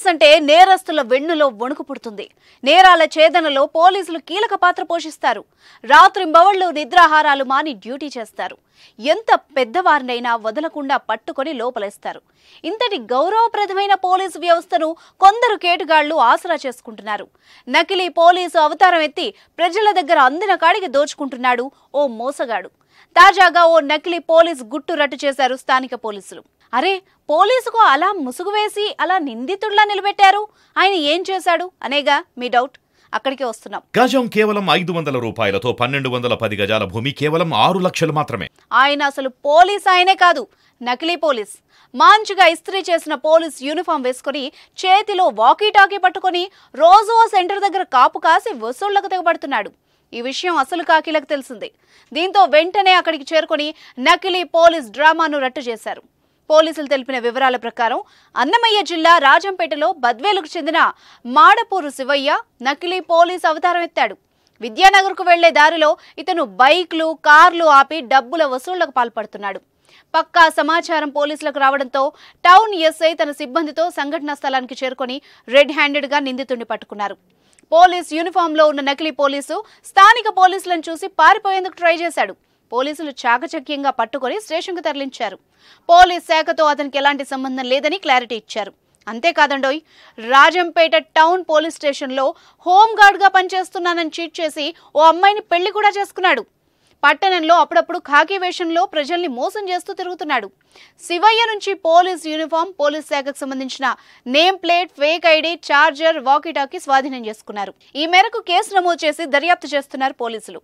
police అంటే నేరస్తుల వెన్నులో వణుకు పుడుతుంది నేరాల ఛేదనలో పోలీసులు కీలక పాత్ర పోషిస్తారు రాత్రింబవళ్లు నిద్రాహారాలు మాని డ్యూటీ చేస్తారు ఎంత పెద్దవారినైనా వదలకుండా పట్టుకొని లోపలేస్తారు ఇంతటి గౌరవప్రదమైన పోలీసు వ్యవస్థను కొందరు కేటుగాళ్లు ఆసరా చేసుకుంటున్నారు నకిలీ పోలీసు అవతారం ఎత్తి ప్రజల దగ్గర అందిన కాడికి దోచుకుంటున్నాడు ఓ మోసగాడు తాజాగా ఓ నకిలీ పోలీస్ గుట్టు రట్టు చేశారు స్థానిక పోలీసులు అరే పోలీసుకు అలా ముసుగు వేసి అలా నిందితుడిలా నిలబెట్టారు ఆయన ఏం చేశాడు అనేగా మీ డౌట్ అక్కడికే వస్తున్నాం గజం కేవలం ఐదు వందల రూపాయలతో పన్నెండు వందల పది గజాల భూమి కేవలం ఆరు లక్షలు మాత్రమే ఆయన అసలు పోలీస్ ఆయనే కాదు నకిలీ పోలీస్ మాంచిగా ఇస్త్రీ చేసిన పోలీస్ యూనిఫామ్ వేసుకుని చేతిలో వాకీ టాకీ పట్టుకుని రోజు ఆ సెంటర్ దగ్గర కాపు కాసి వసూళ్లకు తెగబడుతున్నాడు ఈ విషయం అసలు కాకిలకు తెలిసిందే దీంతో వెంటనే అక్కడికి చేరుకుని నకిలీ పోలీస్ డ్రామాను రట్టు చేశారు పోలీసులు తెలిపిన వివరాల ప్రకారం అన్నమయ్య జిల్లా రాజంపేటలో బద్వేలకు చెందిన మాడపూరు శివయ్య నకిలీ పోలీసు అవతారం ఎత్తాడు విద్యానగర్కు వెళ్లే దారిలో ఇతను బైక్లు కార్లు ఆపి డబ్బుల వసూళ్లకు పాల్పడుతున్నాడు పక్కా సమాచారం పోలీసులకు రావడంతో టౌన్ ఎస్ఐ తన సిబ్బందితో సంఘటనా స్థలానికి చేరుకొని రెడ్ హ్యాండెడ్గా నిందితుడిని పట్టుకున్నారు పోలీస్ యూనిఫామ్లో ఉన్న నకిలీ పోలీసు స్థానిక పోలీసులను చూసి పారిపోయేందుకు ట్రై చేశాడు పోలీసులు చాకచక్యంగా పట్టుకొని స్టేషన్కు తరలించారు పోలీస్ శాఖతో అతనికి ఎలాంటి సంబంధం లేదని క్లారిటీ ఇచ్చారు అంతేకాదండోయ్ రాజంపేట టౌన్ పోలీస్ స్టేషన్లో హోంగార్డ్గా పనిచేస్తున్నానని చీట్ చేసి ఓ అమ్మాయిని పెళ్లి కూడా చేసుకున్నాడు పట్టణంలో అప్పుడప్పుడు ఖాకీ వేషంలో ప్రజల్ని మోసం చేస్తూ తిరుగుతున్నాడు శివయ్య నుంచి పోలీస్ యూనిఫామ్ పోలీస్ శాఖకు సంబంధించిన name plate fake ID charger walkie talkie స్వాధీనం చేసుకున్నారు ఈ మేరకు కేసు నమోదు చేసి దర్యాప్తు చేస్తున్నారు పోలీసులు